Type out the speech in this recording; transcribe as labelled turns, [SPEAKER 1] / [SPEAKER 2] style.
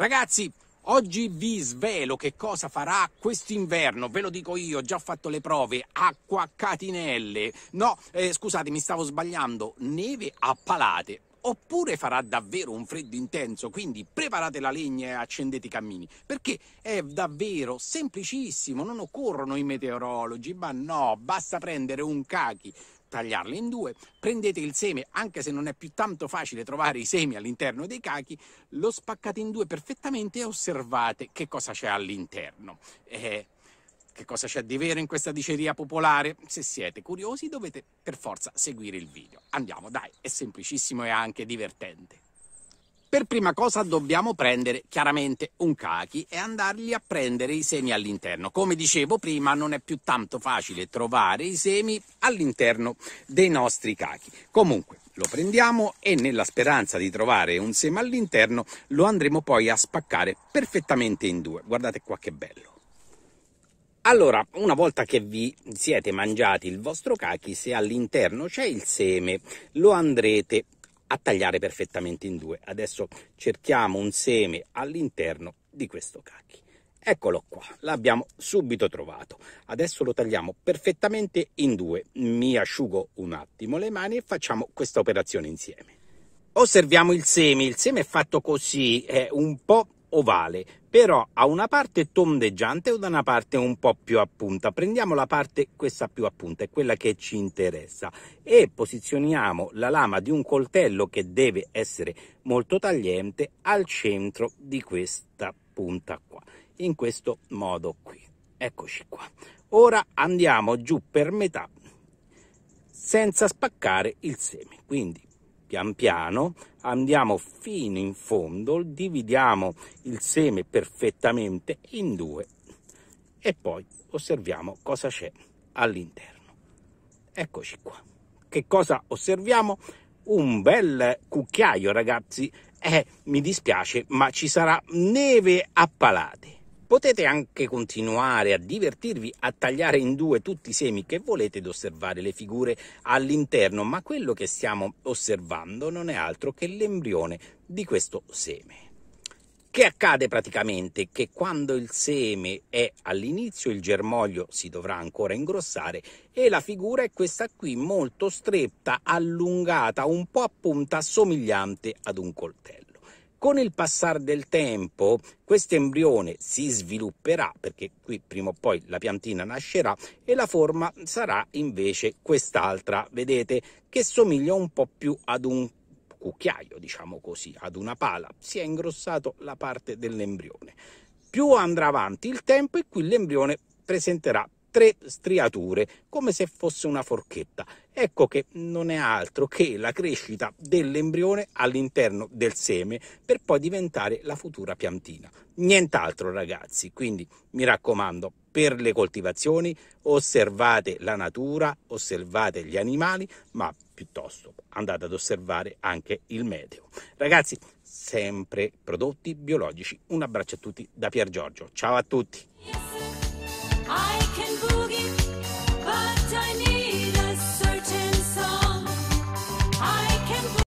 [SPEAKER 1] Ragazzi, Oggi vi svelo che cosa farà quest'inverno, ve lo dico io, ho già fatto le prove, acqua a catinelle, no, eh, scusate mi stavo sbagliando, neve a palate, oppure farà davvero un freddo intenso, quindi preparate la legna e accendete i cammini, perché è davvero semplicissimo, non occorrono i meteorologi, ma no, basta prendere un cachi, tagliarle in due, prendete il seme, anche se non è più tanto facile trovare i semi all'interno dei cachi, lo spaccate in due perfettamente e osservate che cosa c'è all'interno. Eh, che cosa c'è di vero in questa diceria popolare? Se siete curiosi dovete per forza seguire il video. Andiamo, dai, è semplicissimo e anche divertente. Per prima cosa dobbiamo prendere chiaramente un cachi e andargli a prendere i semi all'interno. Come dicevo prima, non è più tanto facile trovare i semi all'interno dei nostri cachi. Comunque, lo prendiamo e nella speranza di trovare un seme all'interno lo andremo poi a spaccare perfettamente in due. Guardate qua che bello. Allora, una volta che vi siete mangiati il vostro cachi, se all'interno c'è il seme, lo andrete a a tagliare perfettamente in due. Adesso cerchiamo un seme all'interno di questo cacchi. Eccolo qua, l'abbiamo subito trovato. Adesso lo tagliamo perfettamente in due. Mi asciugo un attimo le mani e facciamo questa operazione insieme. Osserviamo il seme, il seme è fatto così, è un po' ovale, però ha una parte tondeggiante e una parte un po' più a punta. Prendiamo la parte, questa più a punta, è quella che ci interessa, e posizioniamo la lama di un coltello che deve essere molto tagliente al centro di questa punta qua, in questo modo qui. Eccoci qua. Ora andiamo giù per metà senza spaccare il seme, quindi pian piano, andiamo fino in fondo, dividiamo il seme perfettamente in due e poi osserviamo cosa c'è all'interno. Eccoci qua. Che cosa osserviamo? Un bel cucchiaio, ragazzi. Eh, mi dispiace, ma ci sarà neve a palate. Potete anche continuare a divertirvi a tagliare in due tutti i semi che volete ed osservare le figure all'interno, ma quello che stiamo osservando non è altro che l'embrione di questo seme. Che accade praticamente? Che quando il seme è all'inizio il germoglio si dovrà ancora ingrossare e la figura è questa qui molto stretta, allungata, un po' a punta, somigliante ad un coltello. Con il passare del tempo questo embrione si svilupperà, perché qui prima o poi la piantina nascerà, e la forma sarà invece quest'altra, vedete, che somiglia un po' più ad un cucchiaio, diciamo così, ad una pala. Si è ingrossato la parte dell'embrione. Più andrà avanti il tempo e qui l'embrione presenterà tre striature, come se fosse una forchetta. Ecco che non è altro che la crescita dell'embrione all'interno del seme per poi diventare la futura piantina. Nient'altro ragazzi, quindi mi raccomando, per le coltivazioni osservate la natura, osservate gli animali, ma piuttosto andate ad osservare anche il meteo. Ragazzi, sempre prodotti biologici. Un abbraccio a tutti da Pier Giorgio. Ciao a tutti.